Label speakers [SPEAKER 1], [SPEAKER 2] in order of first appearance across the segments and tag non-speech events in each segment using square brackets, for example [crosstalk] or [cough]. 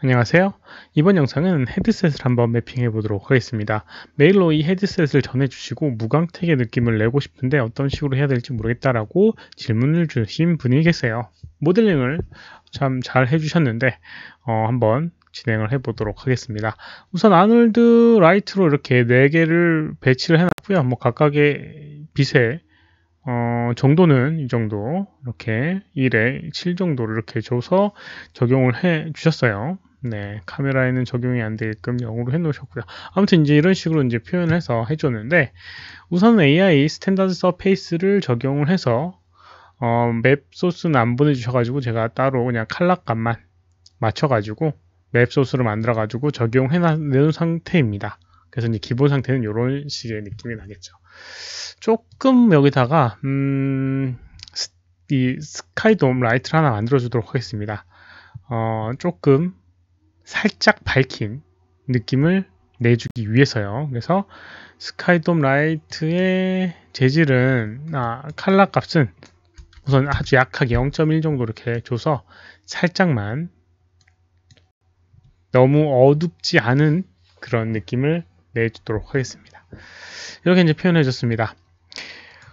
[SPEAKER 1] 안녕하세요. 이번 영상은 헤드셋을 한번 매핑해 보도록 하겠습니다. 메일로 이 헤드셋을 전해주시고 무광택의 느낌을 내고 싶은데 어떤 식으로 해야 될지 모르겠다라고 질문을 주신 분이 계세요. 모델링을 참 잘 해주셨는데 어, 한번 진행을 해보도록 하겠습니다. 우선 아놀드 라이트로 이렇게 4개를 배치를 해놨고요. 뭐 각각의 빛의 어, 정도는 이 정도 이렇게 1에 7 정도를 이렇게 줘서 적용을 해 주셨어요. 네, 카메라에는 적용이 안 되게끔 영어로 해놓으셨고요. 아무튼 이제 이런 식으로 이제 표현 해서 해줬는데 우선 AI 스탠다드 서페이스를 적용을 해서 어, 맵 소스는 안 보내주셔가지고 제가 따로 그냥 칼라값만 맞춰가지고 맵 소스를 만들어가지고 적용해 놓은 상태입니다. 그래서 이제 기본 상태는 이런 식의 느낌이 나겠죠. 조금 여기다가 음, 이 스카이돔 라이트를 하나 만들어 주도록 하겠습니다. 어, 조금 살짝 밝힌 느낌을 내주기 위해서요. 그래서 스카이돔 라이트의 재질은 아, 칼라 값은 우선 아주 약하게 0.1 정도 이렇게 줘서 살짝만 너무 어둡지 않은 그런 느낌을 내주도록 하겠습니다. 이렇게 이제 표현해 줬습니다.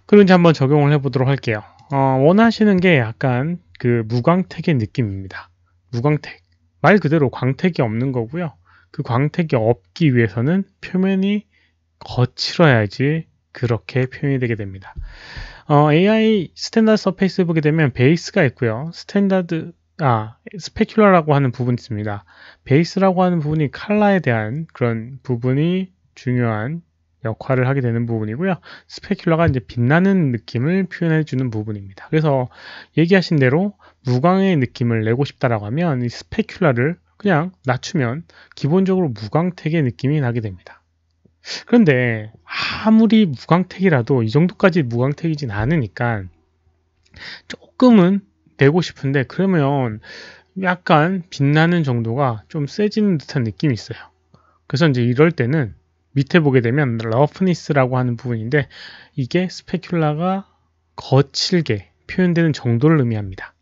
[SPEAKER 1] 그리고 이제 한번 적용을 해 보도록 할게요. 어, 원하시는 게 약간 그 무광택의 느낌입니다. 무광택. 말 그대로 광택이 없는 거고요. 그 광택이 없기 위해서는 표면이 거칠어야지 그렇게 표현이 되게 됩니다. 어, AI 스탠다드 서페이스 보게 되면 베이스가 있고요. 스탠다드 아 스페큘러라고 하는 부분이 있습니다. 베이스라고 하는 부분이 칼라에 대한 그런 부분이 중요한 역할을 하게 되는 부분이고요. 스페큘러가 이제 빛나는 느낌을 표현해 주는 부분입니다. 그래서 얘기하신 대로 무광의 느낌을 내고 싶다라고 하면 이 스페큘라를 그냥 낮추면 기본적으로 무광택의 느낌이 나게 됩니다. 그런데 아무리 무광택이라도 이 정도까지 무광택이진 않으니까 조금은 내고 싶은데 그러면 약간 빛나는 정도가 좀 세지는 듯한 느낌이 있어요. 그래서 이제 이럴 때는 밑에 보게 되면 러프니스라고 하는 부분인데 이게 스페큘라가 거칠게 표현되는 정도를 의미합니다.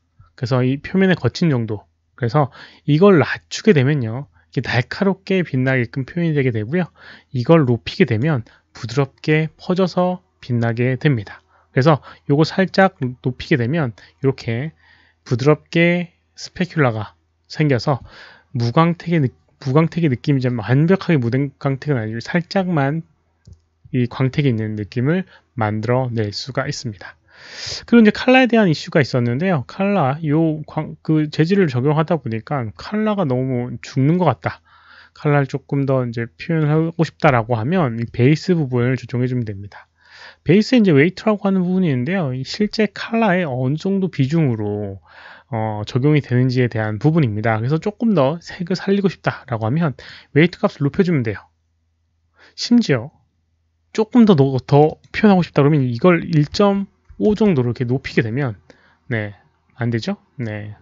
[SPEAKER 1] 그래서 이 표면의 거친 정도. 그래서 이걸 낮추게 되면요. 날카롭게 빛나게끔 표현이 되게 되고요. 이걸 높이게 되면 부드럽게 퍼져서 빛나게 됩니다. 그래서 요거 살짝 높이게 되면 이렇게 부드럽게 스페큘라가 생겨서 무광택의 무광택의 느낌이 좀 완벽하게 무광택은 아니고 살짝만 이 광택이 있는 느낌을 만들어낼 수가 있습니다. 그리고 이제 칼라에 대한 이슈가 있었는데요. 칼라, 요, 광, 그 재질을 적용하다 보니까 칼라가 너무 죽는 것 같다. 칼라를 조금 더 이제 표현하고 싶다라고 하면 이 베이스 부분을 조정해주면 됩니다. 베이스에 이제 웨이트라고 하는 부분이 있는데요. 실제 칼라에 어느 정도 비중으로 어, 적용이 되는지에 대한 부분입니다. 그래서 조금 더 색을 살리고 싶다라고 하면 웨이트 값을 높여주면 돼요. 심지어 조금 더, 더 표현하고 싶다 그러면 이걸 1 5 정도로 이렇게 높이게 되면 네, 안 되죠? 네.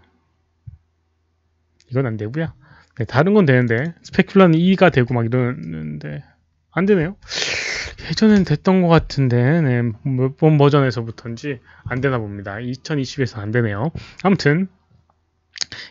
[SPEAKER 1] 이건 안 되고요. 네, 다른 건 되는데 스페큘러는 2가 되고 막 이러는데 안 되네요. 예전엔 됐던 것 같은데 네, 몇번 뭐, 버전에서부터인지 안 되나 봅니다. 2020에서 안 되네요. 아무튼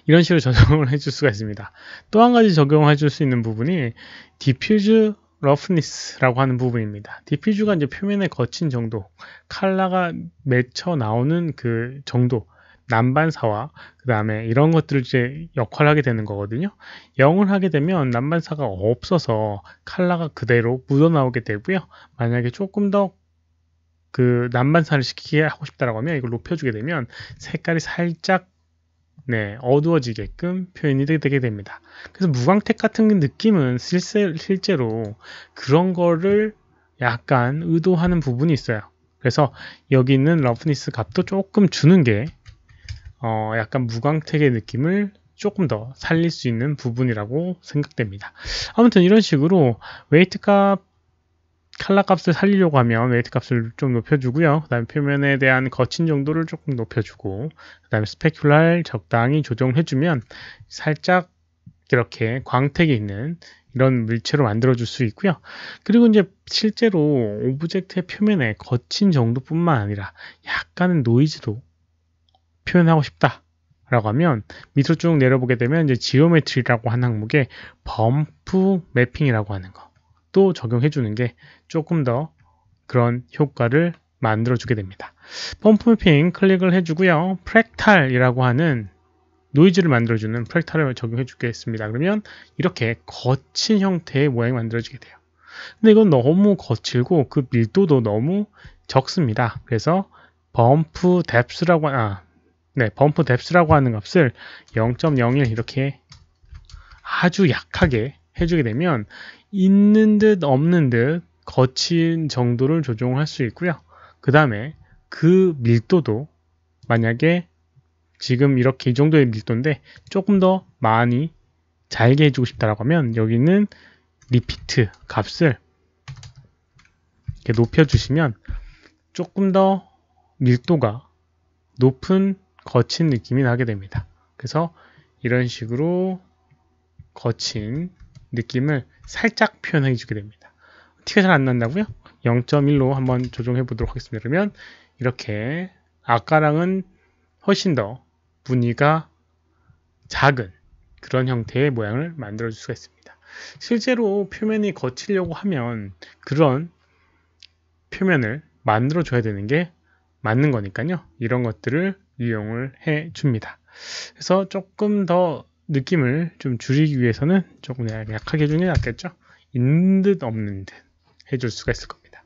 [SPEAKER 1] 이런 식으로 [laughs] 적용을 해줄 수가 있습니다. 또 한 가지 적용해 줄 수 있는 부분이 디퓨즈 러프니스라고 하는 부분입니다. 디퓨즈가 이제 표면에 거친 정도, 칼라가 맺혀 나오는 그 정도, 난반사와 그 다음에 이런 것들을 이제 역할하게 되는 거거든요. 0을 하게 되면 난반사가 없어서 칼라가 그대로 묻어나오게 되고요. 만약에 조금 더 그 난반사를 시키게 하고 싶다라고 하면 이걸 높여주게 되면 색깔이 살짝 네, 어두워지게끔 표현이 되게 됩니다. 그래서 무광택 같은 느낌은 실세, 실제로 그런 거를 약간 의도하는 부분이 있어요. 그래서 여기 있는 러프니스 값도 조금 주는 게 어, 약간 무광택의 느낌을 조금 더 살릴 수 있는 부분이라고 생각됩니다. 아무튼 이런 식으로 웨이트 값 칼라 값을 살리려고 하면 웨이트 값을 좀 높여주고요. 그 다음에 표면에 대한 거친 정도를 조금 높여주고 그 다음에 스페큘랄 적당히 조정해주면 살짝 이렇게 광택이 있는 이런 물체로 만들어줄 수 있고요. 그리고 이제 실제로 오브젝트의 표면에 거친 정도뿐만 아니라 약간의 노이즈도 표현하고 싶다. 라고 하면 밑으로 쭉 내려보게 되면 이제 지오메트리라고 하는 항목에 범프 매핑이라고 하는 거또 적용해 주는 게 조금 더 그런 효과를 만들어 주게 됩니다. 펌프핑 클릭을 해주고요. 프랙탈이라고 하는 노이즈를 만들어주는 프랙탈을 적용해 주겠습니다. 그러면 이렇게 거친 형태의 모양이 만들어지게 돼요. 근데 이건 너무 거칠고 그 밀도도 너무 적습니다. 그래서 범프 뎁스라고 아, 네, 범프 뎁스라고 하는 값을 0.01 이렇게 아주 약하게 해주게 되면 있는 듯 없는 듯 거친 정도를 조정할 수 있고요. 그 다음에 그 밀도도 만약에 지금 이렇게 이 정도의 밀도인데 조금 더 많이 잘게 해주고 싶다라고 하면 여기는 리피트 값을 이렇게 높여주시면 조금 더 밀도가 높은 거친 느낌이 나게 됩니다. 그래서 이런 식으로 거친 느낌을 살짝 표현해 주게 됩니다. 티가 잘 안 난다고요? 0.1로 한번 조정해 보도록 하겠습니다. 그러면 이렇게 아까랑은 훨씬 더 무늬가 작은 그런 형태의 모양을 만들어 줄 수가 있습니다. 실제로 표면이 거칠려고 하면 그런 표면을 만들어 줘야 되는 게 맞는 거니까요. 이런 것들을 이용을 해 줍니다. 그래서 조금 더 느낌을 좀 줄이기 위해서는 조금 약하게 해주는 게 낫겠죠? 있는 듯 없는 듯 해줄 수가 있을 겁니다.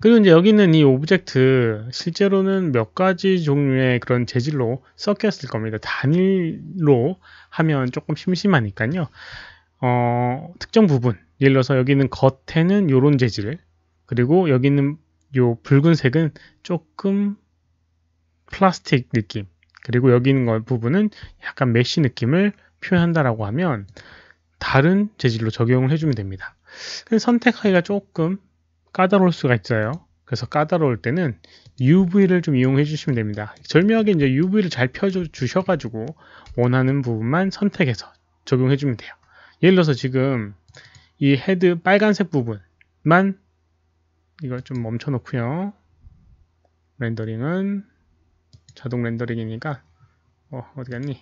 [SPEAKER 1] 그리고 이제 여기는 이 오브젝트 실제로는 몇 가지 종류의 그런 재질로 섞였을 겁니다. 단일로 하면 조금 심심하니까요. 어, 특정 부분, 예를 들어서 여기는 겉에는 이런 재질, 그리고 여기는 요 붉은색은 조금 플라스틱 느낌, 그리고 여기 있는 부분은 약간 메쉬 느낌을 표현한다라고 하면 다른 재질로 적용을 해주면 됩니다. 선택하기가 조금 까다로울 수가 있어요. 그래서 까다로울 때는 UV를 좀 이용해 주시면 됩니다. 절묘하게 이제 UV를 잘 펴주셔가지고 원하는 부분만 선택해서 적용해 주면 돼요. 예를 들어서 지금 이 헤드 빨간색 부분만 이걸 좀 멈춰 놓고요. 렌더링은 자동 렌더링이니까 어, 어디 갔니?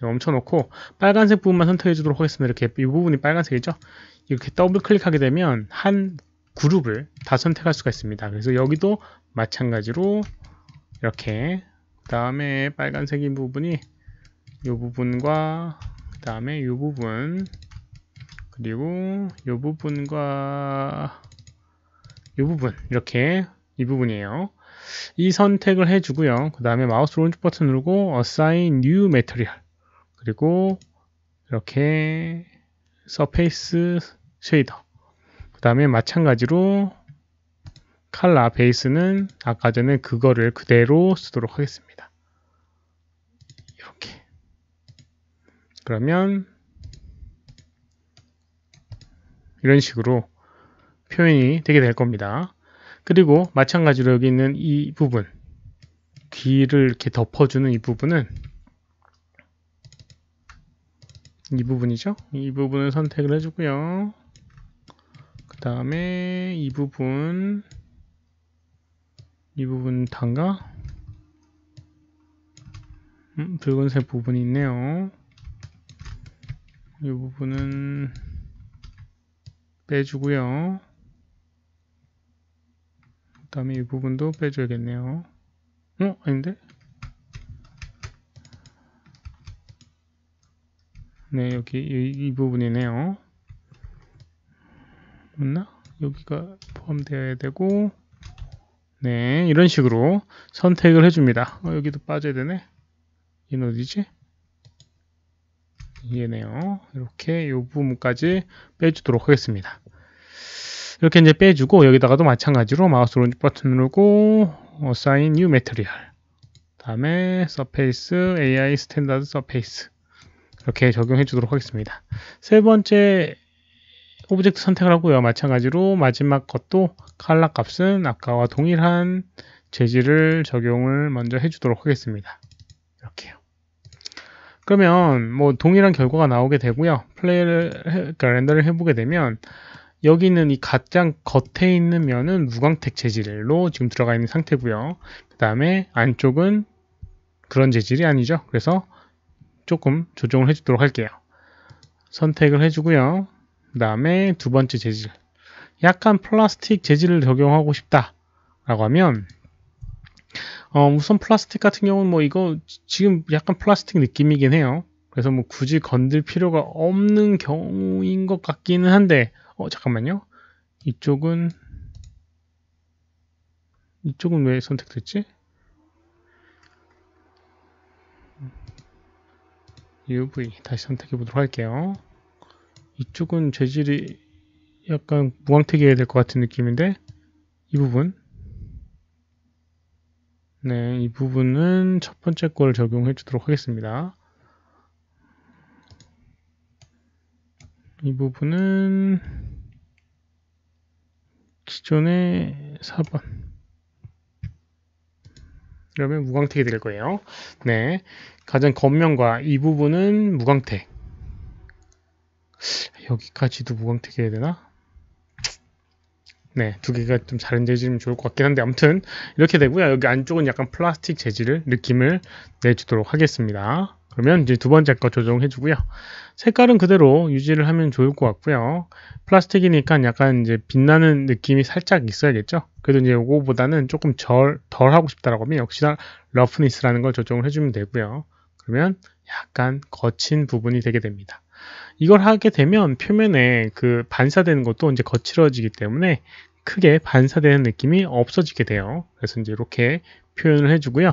[SPEAKER 1] 멈춰놓고 빨간색 부분만 선택해 주도록 하겠습니다. 이렇게 이 부분이 빨간색이죠? 이렇게 더블 클릭하게 되면 한 그룹을 다 선택할 수가 있습니다. 그래서 여기도 마찬가지로 이렇게 그 다음에 빨간색인 부분이 이 부분과 그 다음에 이 부분 그리고 이 부분과 이 부분 이렇게 이 부분이에요. 이 선택을 해주고요. 그 다음에 마우스 오른쪽 버튼 누르고 Assign New Material 그리고 이렇게 Surface Shader 그 다음에 마찬가지로 칼라 베이스는 아까 전에 그거를 그대로 쓰도록 하겠습니다. 이렇게 그러면 이런 식으로 표현이 되게 될 겁니다. 그리고 마찬가지로 여기 있는 이 부분 귀를 이렇게 덮어주는 이 부분은 이 부분이죠 이 부분을 선택을 해주고요 그 다음에 이 부분 이 부분 단가 음, 붉은색 부분이 있네요 이 부분은 빼주고요 그 다음에 이 부분도 빼줘야겠네요 어? 아닌데? 네 여기 이, 이 부분이네요 맞나? 여기가 포함되어야 되고 네 이런 식으로 선택을 해줍니다 어, 여기도 빠져야 되네 얘는 어디지? 얘네요 이렇게 이 부분까지 빼주도록 하겠습니다 이렇게 이제 빼주고 여기다가도 마찬가지로 마우스 오른쪽 버튼 누르고 assign new material 다음에 surface AI standard surface 이렇게 적용해 주도록 하겠습니다. 세 번째 오브젝트 선택을 하고요. 마찬가지로 마지막 것도 칼라 값은 아까와 동일한 재질을 적용을 먼저 해주도록 하겠습니다. 이렇게요. 그러면 뭐 동일한 결과가 나오게 되고요. 플레이를 그러니까 렌더를 해보게 되면 여기는 이가장 겉에 있는 면은 무광택 재질로 지금 들어가 있는 상태고요. 그 다음에 안쪽은 그런 재질이 아니죠. 그래서 조금 조정을 해주도록 할게요. 선택을 해주고요. 그 다음에 두 번째 재질. 약간 플라스틱 재질을 적용하고 싶다. 라고 하면 어, 우선 플라스틱 같은 경우는 뭐 이거 지금 약간 플라스틱 느낌이긴 해요. 그래서 뭐 굳이 건들 필요가 없는 경우인 것 같기는 한데 어 잠깐만요 이쪽은 이쪽은 왜 선택됐지? UV 다시 선택해 보도록 할게요 이쪽은 재질이 약간 무광택이어야 될 것 같은 느낌인데 이 부분 네, 이 부분은 첫 번째 걸 적용해 주도록 하겠습니다. 이 부분은 기존에 4번 그러면 무광택이 될 거예요 네 가장 겉면과 이 부분은 무광택 여기까지도 무광택 해야 되나? 네, 두 개가 좀 다른 재질이면 좋을 것 같긴 한데 아무튼 이렇게 되고요. 여기 안쪽은 약간 플라스틱 재질을 느낌을 내주도록 하겠습니다. 그러면 이제 두 번째 거 조정해 주고요. 색깔은 그대로 유지를 하면 좋을 것 같고요. 플라스틱이니까 약간 이제 빛나는 느낌이 살짝 있어야겠죠. 그래도 이제 요거보다는 조금 덜, 덜 하고 싶다라고 하면 역시나 러프니스라는 걸 조정을 해주면 되고요. 그러면 약간 거친 부분이 되게 됩니다. 이걸 하게 되면 표면에 그 반사되는 것도 이제 거칠어지기 때문에 크게 반사되는 느낌이 없어지게 돼요. 그래서 이제 이렇게 표현을 해주고요.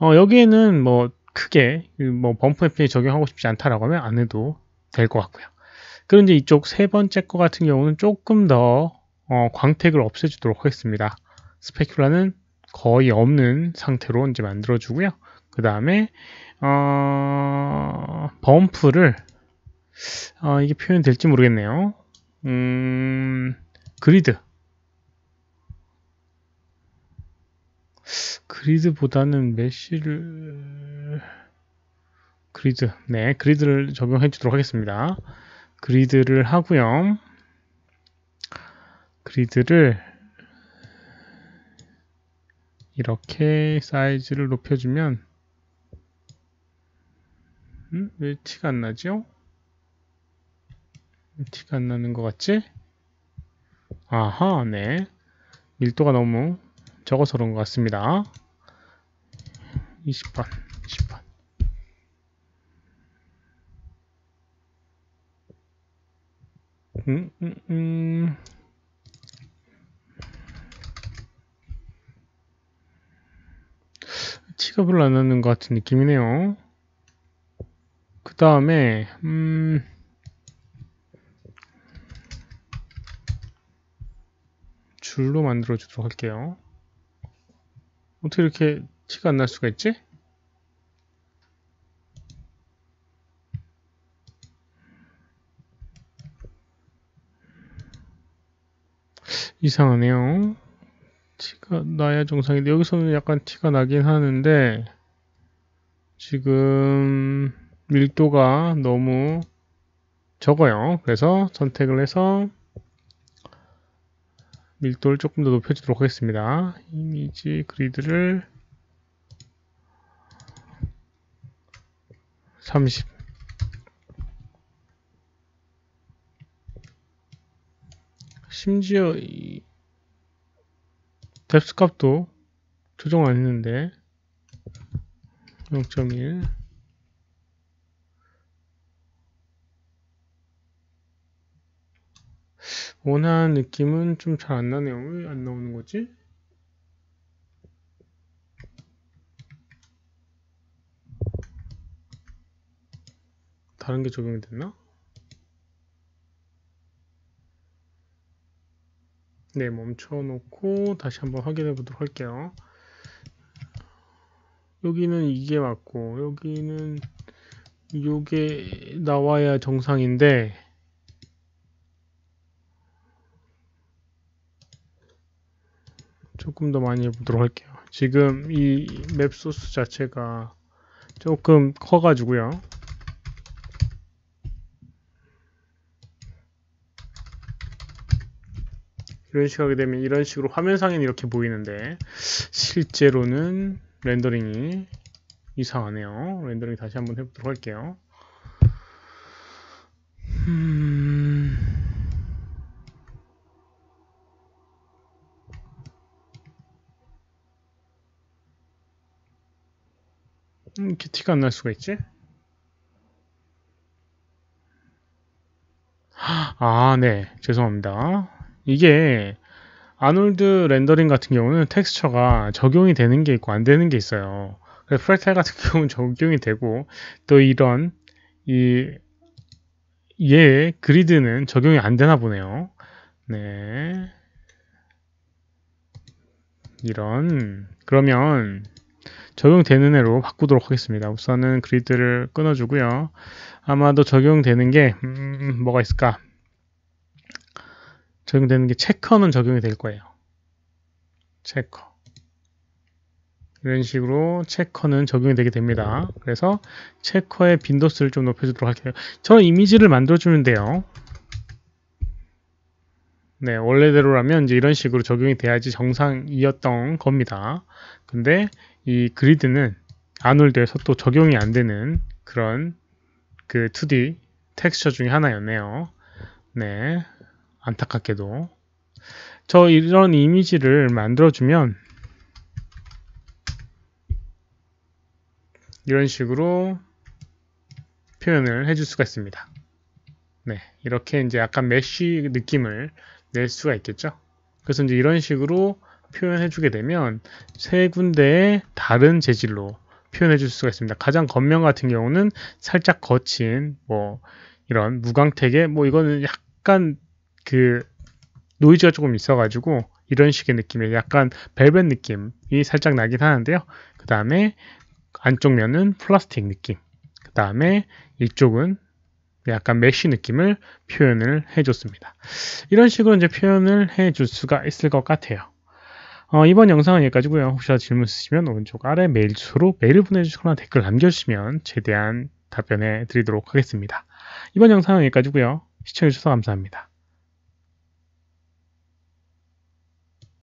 [SPEAKER 1] 어, 여기에는 뭐 크게 그 뭐 범프 FA 적용하고 싶지 않다라고 하면 안 해도 될 것 같고요. 그런데 이쪽 세 번째 거 같은 경우는 조금 더 어, 광택을 없애주도록 하겠습니다. 스페큘라는 거의 없는 상태로 이제 만들어주고요. 그 다음에 어, 범프를 어, 이게 표현될지 모르겠네요. 음, 그리드 그리드보다는 메쉬를 그리드 네 그리드를 적용해 주도록 하겠습니다 그리드를 하고요 그리드를 이렇게 사이즈를 높여주면 음? 왜 티가 안 나죠? 티가 안 나는 것 같지? 아하 네 밀도가 너무 적어서 그런 것 같습니다. 20번, 20번. 음, 음, 음. 티가 별로 안 나는 것 같은 느낌이네요. 그 다음에, 음, 줄로 만들어 주도록 할게요. 어떻게 이렇게 티가 안 날 수가 있지? 이상하네요. 티가 나야 정상인데 여기서는 약간 티가 나긴 하는데 지금 밀도가 너무 적어요. 그래서 선택을 해서 밀도를 조금 더 높여주도록 하겠습니다. 이미지 그리드를 30 심지어 이 뎁스 값도 조정 안 했는데 0.1 원하는 느낌은 좀 잘 안 나네요. 왜 안 나오는 거지? 다른 게 적용이 됐나? 네, 멈춰놓고 다시 한번 확인해 보도록 할게요. 여기는 이게 맞고 여기는 이게 나와야 정상인데 조금 더 많이 해보도록 할게요. 지금 이맵 소스 자체가 조금 커가지고요. 이런 식으로 하게 되면 이런 식으로 화면상에는 이렇게 보이는데 실제로는 렌더링이 이상하네요. 렌더링 다시 한번 해보도록 할게요. 음... 이렇게 음, 티가 안 날 수가 있지? 아, 네. 죄송합니다. 이게 아놀드 렌더링 같은 경우는 텍스처가 적용이 되는 게 있고 안 되는 게 있어요. 그래서 프랙탈 같은 [laughs] 경우는 적용이 되고 또 이런 이 얘 그리드는 적용이 안 되나 보네요. 네. 이런 그러면 적용되는 애로 바꾸도록 하겠습니다. 우선은 그리드를 끊어주고요. 아마도 적용되는 게 음, 음, 뭐가 있을까? 적용되는 게 체커는 적용이 될 거예요. 체커 이런 식으로 체커는 적용이 되게 됩니다. 그래서 체커의 빈도수를 좀 높여주도록 할게요. 저런 이미지를 만들어주면 돼요. 네, 원래대로라면 이제 이런 식으로 적용이 돼야지 정상이었던 겁니다. 근데 이 그리드는 아놀드에서 또 적용이 안 되는 그런 그 2D 텍스처 중에 하나였네요. 네. 안타깝게도. 저 이런 이미지를 만들어주면 이런 식으로 표현을 해줄 수가 있습니다. 네, 이렇게 이제 약간 메쉬 느낌을 낼 수가 있겠죠. 그래서 이제 이런 식으로 표현해주게 되면 세 군데의 다른 재질로 표현해 줄 수가 있습니다. 가장 겉면 같은 경우는 살짝 거친 뭐 이런 무광택에 뭐 이거는 약간 그 노이즈가 조금 있어가지고 이런 식의 느낌의 약간 벨벳 느낌이 살짝 나긴 하는데요. 그 다음에 안쪽 면은 플라스틱 느낌. 그 다음에 이쪽은 약간 메쉬 느낌을 표현을 해줬습니다. 이런 식으로 이제 표현을 해줄 수가 있을 것 같아요. 어, 이번 영상은 여기까지고요. 혹시나 질문 있으시면 오른쪽 아래 메일 주소로 메일을 보내주시거나 댓글 남겨주시면 최대한 답변해 드리도록 하겠습니다. 이번 영상은 여기까지고요. 시청해주셔서 감사합니다.